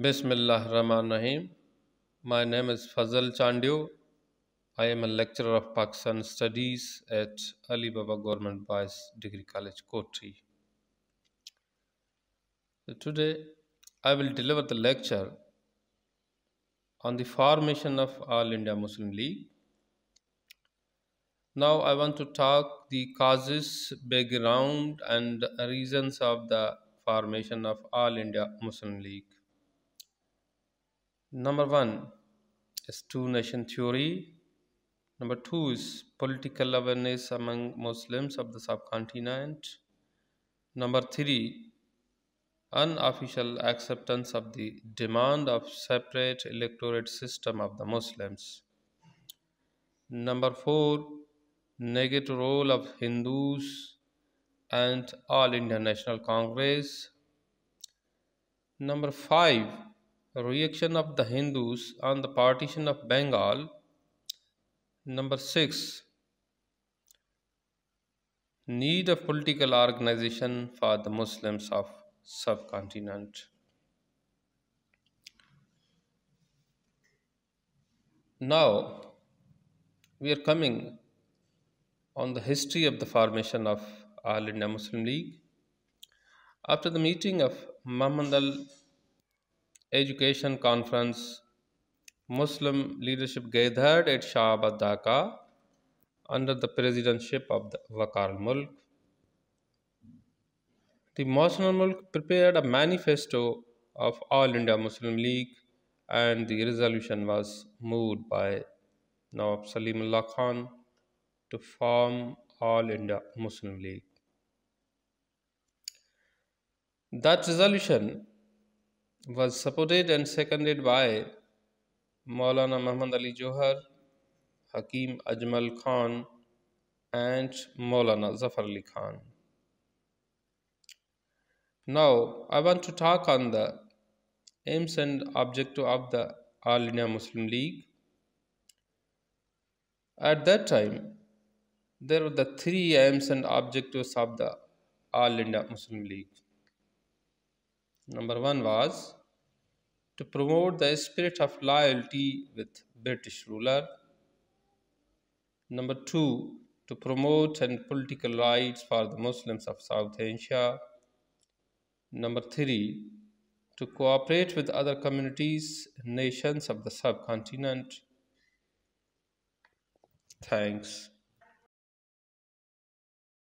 Bismillah Rahman Rahim. My name is Fazal Chandio. I am a lecturer of Pakistan Studies at Ali Baba Government Boys Degree College, Kotri. Today, I will deliver the lecture on the formation of All India Muslim League. Now, I want to talk the causes, background, and reasons of the formation of All India Muslim League. Number one is two nation theory. Number two is political awareness among Muslims of the subcontinent. Number three, unofficial acceptance of the demand of separate electorate system of the Muslims. Number four, negative role of Hindus and All India National Congress. Number five, reaction of the Hindus on the partition of Bengal. Number 6. Need of political organization for the Muslims of subcontinent. Now we are coming on the history of the formation of All India Muslim League. After the meeting of Muhammad Education Conference, Muslim leadership gathered at Shahabad Dhaka under the presidency of Wakar Mulk. The Muslim Mulk prepared a manifesto of All India Muslim League and the resolution was moved by Nawab Salimullah Khan to form All India Muslim League. That resolution was supported and seconded by Maulana Muhammad Ali Johar, Hakim Ajmal Khan, and Maulana Zafar Ali Khan. Now, I want to talk on the aims and objective of the All India Muslim League. At that time, there were the three aims and objectives of the All India Muslim League. Number one was to promote the spirit of loyalty with British ruler. Number two, to promote and political rights for the Muslims of South Asia. Number three, to cooperate with other communities nations of the subcontinent. Thanks.